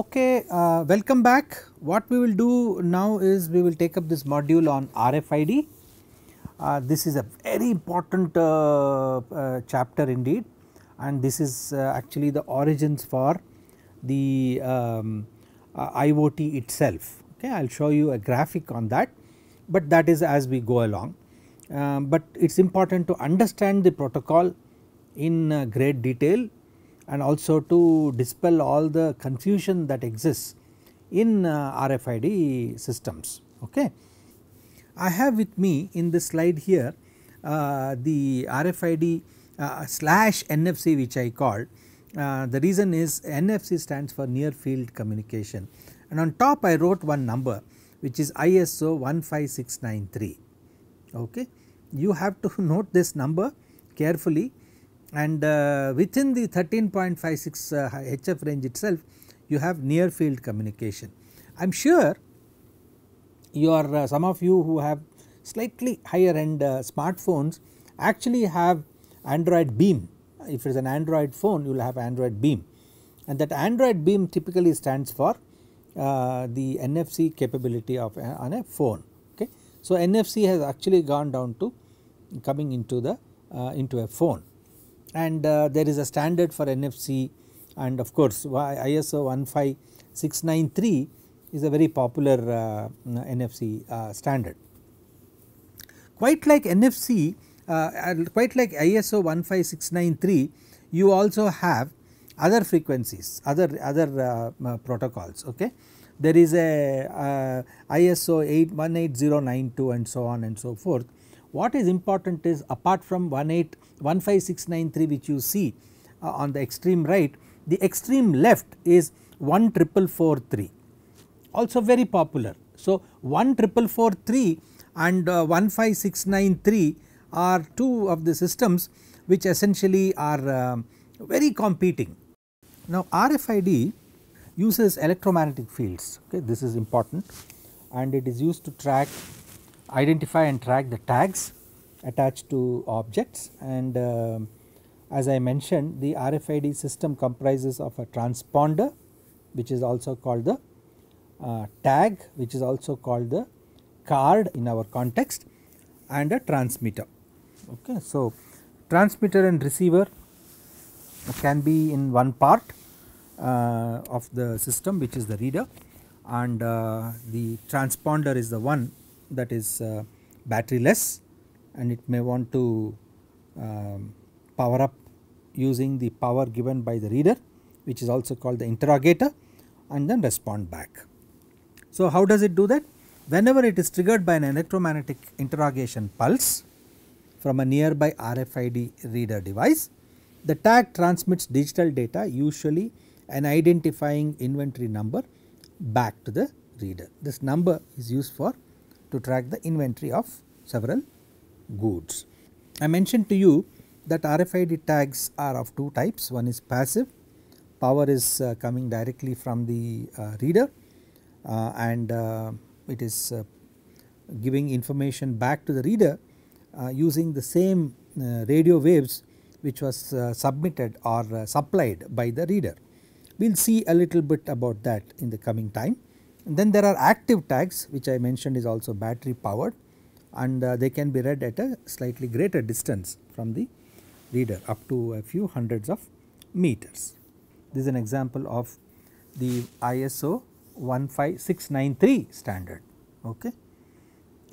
Okay, uh, welcome back. What we will do now is we will take up this module on RFID. Uh, this is a very important uh, uh chapter indeed and this is uh, actually the origins for the um, uh, IoT itself. Okay, I will show you a graphic on that but that is as we go along. Um, but it is important to understand the protocol in great detail and also to dispel all the confusion that exists in uh, RFID systems. Okay. I have with me in this slide here uh, the RFID uh, slash NFC which I called. Uh, the reason is NFC stands for near field communication and on top I wrote one number which is ISO 15693. Okay. You have to note this number carefully and uh, within the 13.56 uh, HF range itself you have near field communication. I am sure your uh, some of you who have slightly higher end uh, smartphones actually have Android beam if it is an Android phone you will have Android beam and that Android beam typically stands for uh, the NFC capability of uh, on a phone okay. So NFC has actually gone down to coming into the into a phone and uh, there is a standard for NFC and of course ISO 15693 is a very popular uh, NFC uh, standard. Quite like NFC, uh, quite like ISO 15693 you also have other frequencies, other, other uh, protocols. Okay. There is a uh, ISO 818092 and so on and so forth what is important is apart from 18693 which you see uh, on the extreme right, the extreme left is 1443, also very popular. So, 1443 and uh, 15693 are two of the systems which essentially are uh, very competing. Now, RFID uses electromagnetic fields, okay, this is important and it is used to track identify and track the tags attached to objects and uh, as I mentioned the RFID system comprises of a transponder which is also called the uh, tag which is also called the card in our context and a transmitter. Okay. So, transmitter and receiver can be in one part uh, of the system which is the reader and uh, the transponder is the one that is uh, batteryless and it may want to um, power up using the power given by the reader which is also called the interrogator and then respond back. So, how does it do that? Whenever it is triggered by an electromagnetic interrogation pulse from a nearby RFID reader device, the tag transmits digital data usually an identifying inventory number back to the reader. This number is used for to track the inventory of several goods. I mentioned to you that RFID tags are of two types one is passive power is uh, coming directly from the uh, reader uh, and uh, it is uh, giving information back to the reader uh, using the same radio waves which was submitted or supplied by the reader. We will see a little bit about that in the coming time. And then there are active tags which I mentioned is also battery powered and uh, they can be read at a slightly greater distance from the reader up to a few hundreds of meters. This is an example of the ISO 15693 standard. Okay.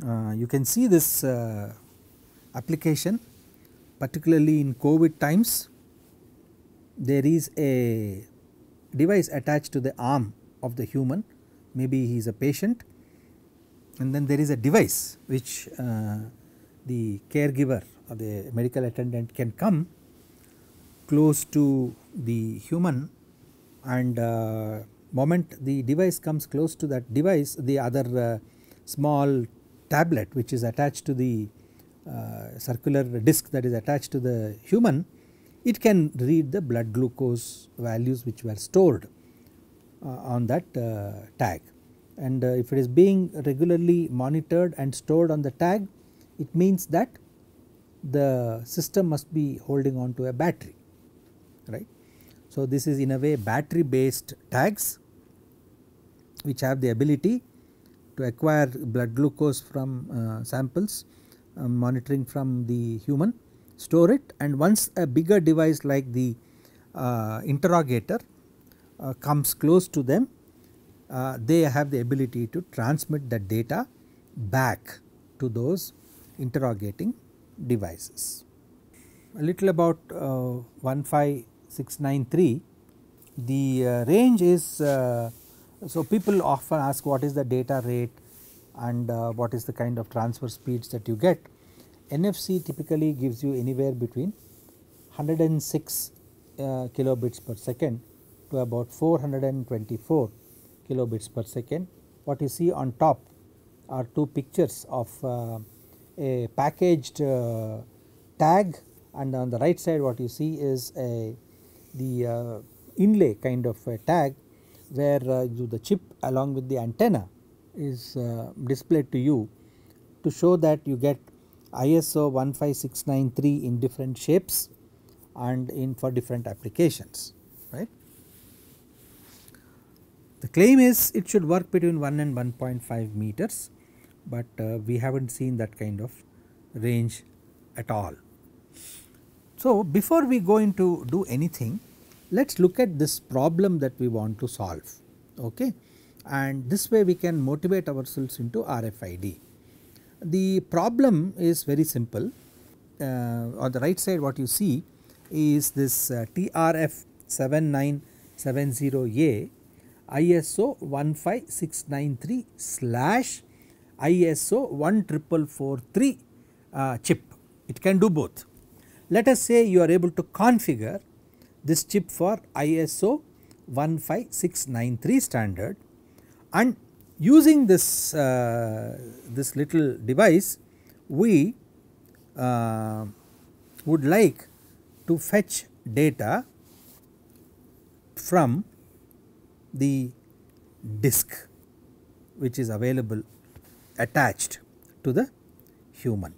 Uh, you can see this uh, application particularly in COVID times there is a device attached to the arm of the human maybe he is a patient and then there is a device which uh, the caregiver or the medical attendant can come close to the human and uh, moment the device comes close to that device the other uh, small tablet which is attached to the uh, circular disc that is attached to the human it can read the blood glucose values which were stored uh, on that uh, tag and uh, if it is being regularly monitored and stored on the tag it means that the system must be holding on to a battery right. So, this is in a way battery based tags which have the ability to acquire blood glucose from uh, samples monitoring from the human store it and once a bigger device like the uh, interrogator uh, comes close to them uh, they have the ability to transmit that data back to those interrogating devices. A little about uh, 15693 the range is so people often ask what is the data rate and uh, what is the kind of transfer speeds that you get. NFC typically gives you anywhere between 106 uh, kilobits per second to about 424 kilobits per second. What you see on top are two pictures of uh, a packaged uh, tag and on the right side what you see is a the uh, inlay kind of a tag where uh, the chip along with the antenna is uh, displayed to you to show that you get ISO 15693 in different shapes and in for different applications. The claim is it should work between 1 and 1.5 meters, but uh, we have not seen that kind of range at all. So, before we go into do anything, let us look at this problem that we want to solve okay? and this way we can motivate ourselves into RFID. The problem is very simple uh, on the right side what you see is this uh, TRF 7970A ISO 15693 slash ISO 14443 uh, chip. It can do both. Let us say you are able to configure this chip for ISO 15693 standard and using this, uh, this little device we uh, would like to fetch data from the disc which is available attached to the human.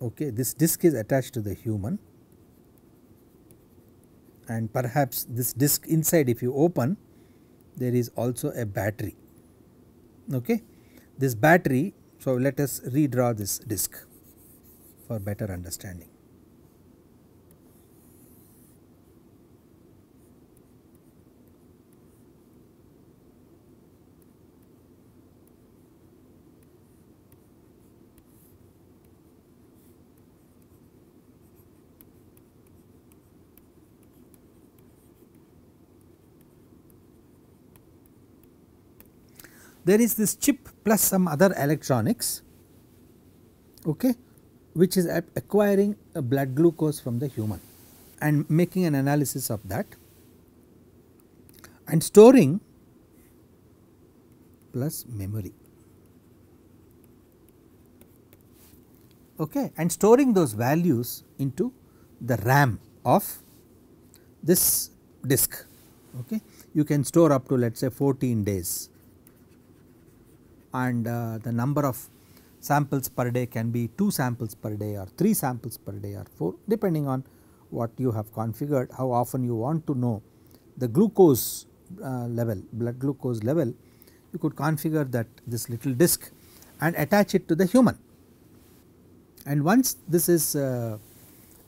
Okay. This disc is attached to the human and perhaps this disc inside if you open there is also a battery. Okay. This battery, so let us redraw this disc for better understanding. there is this chip plus some other electronics okay, which is acquiring a blood glucose from the human and making an analysis of that and storing plus memory okay, and storing those values into the RAM of this disk. Okay. You can store up to let us say 14 days and uh, the number of samples per day can be 2 samples per day or 3 samples per day or 4 depending on what you have configured how often you want to know the glucose uh, level blood glucose level you could configure that this little disc and attach it to the human. And once this is uh,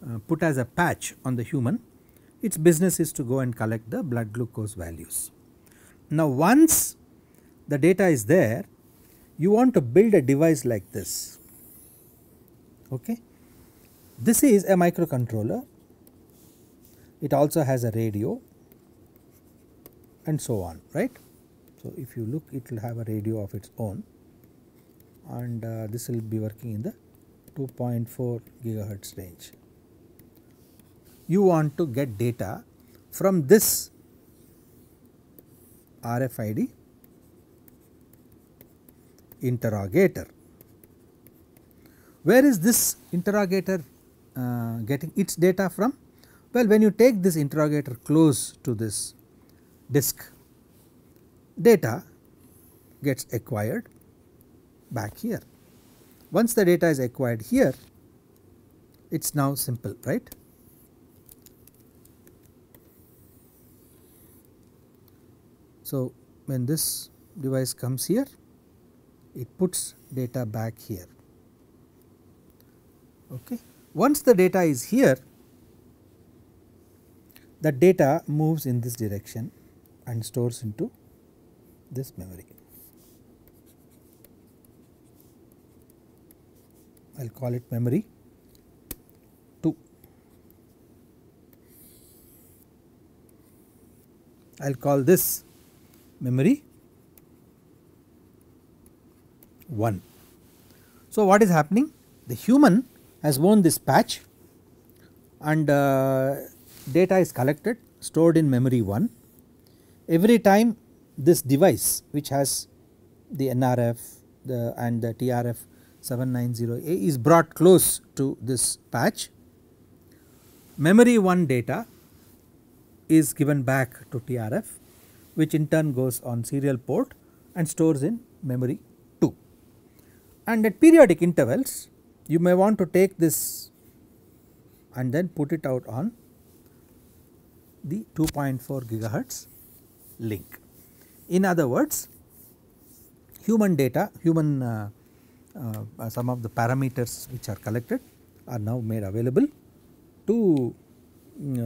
uh, put as a patch on the human its business is to go and collect the blood glucose values. Now once the data is there you want to build a device like this. Okay. This is a microcontroller, it also has a radio and so on, right. So, if you look it will have a radio of its own and uh, this will be working in the 2.4 gigahertz range. You want to get data from this RFID interrogator. Where is this interrogator uh, getting its data from? Well, when you take this interrogator close to this disk, data gets acquired back here. Once the data is acquired here, it is now simple, right. So, when this device comes here, it puts data back here. Okay. Once the data is here, the data moves in this direction and stores into this memory. I will call it memory 2. I will call this memory 1. So, what is happening? The human has worn this patch and uh, data is collected stored in memory 1. Every time this device which has the NRF the, and the TRF 790A is brought close to this patch, memory 1 data is given back to TRF which in turn goes on serial port and stores in memory and at periodic intervals you may want to take this and then put it out on the 2.4 gigahertz link. In other words human data human uh, uh, some of the parameters which are collected are now made available to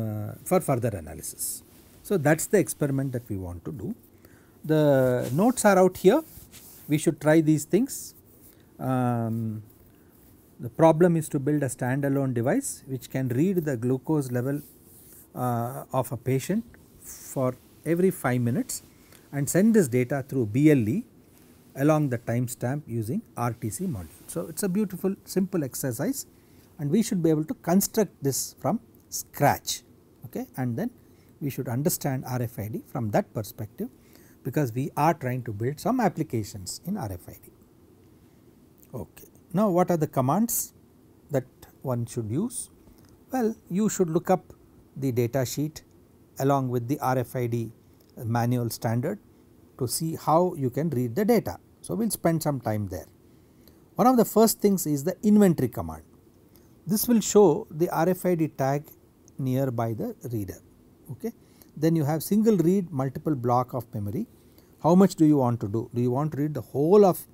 uh, for further analysis. So, that is the experiment that we want to do. The notes are out here we should try these things um, the problem is to build a standalone device which can read the glucose level uh, of a patient for every 5 minutes and send this data through BLE along the timestamp using RTC module. So, it is a beautiful simple exercise and we should be able to construct this from scratch okay and then we should understand RFID from that perspective because we are trying to build some applications in RFID. Okay. Now, what are the commands that one should use? Well, you should look up the data sheet along with the RFID manual standard to see how you can read the data. So, we will spend some time there. One of the first things is the inventory command. This will show the RFID tag nearby the reader. Okay. Then you have single read multiple block of memory. How much do you want to do? Do you want to read the whole of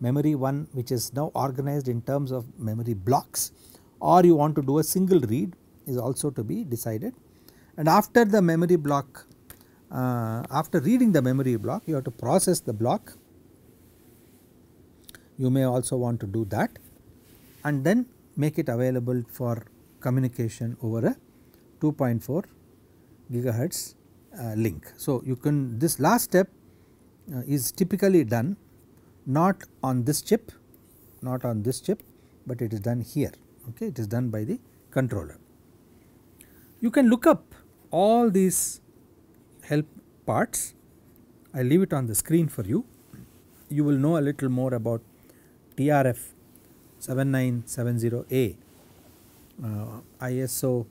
memory 1 which is now organized in terms of memory blocks or you want to do a single read is also to be decided. And after the memory block, uh, after reading the memory block you have to process the block, you may also want to do that and then make it available for communication over a 2.4 gigahertz uh, link. So, you can this last step uh, is typically done not on this chip, not on this chip, but it is done here, okay, it is done by the controller. You can look up all these help parts, I leave it on the screen for you. You will know a little more about TRF 7970A, uh, ISO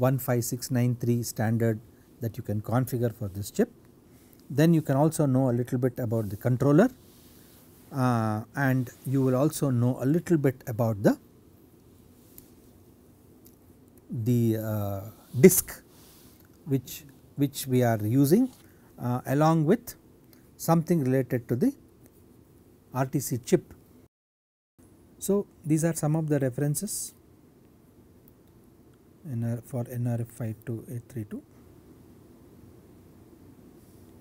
15693 standard that you can configure for this chip. Then you can also know a little bit about the controller uh, and you will also know a little bit about the the uh, disk which which we are using uh, along with something related to the RTC chip. So, these are some of the references NR for NRF 52832.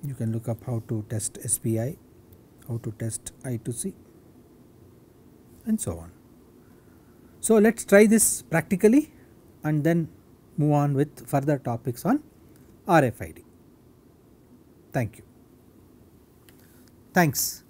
You can look up how to test SPI how to test I to C and so on. So, let us try this practically and then move on with further topics on RFID. Thank you. Thanks.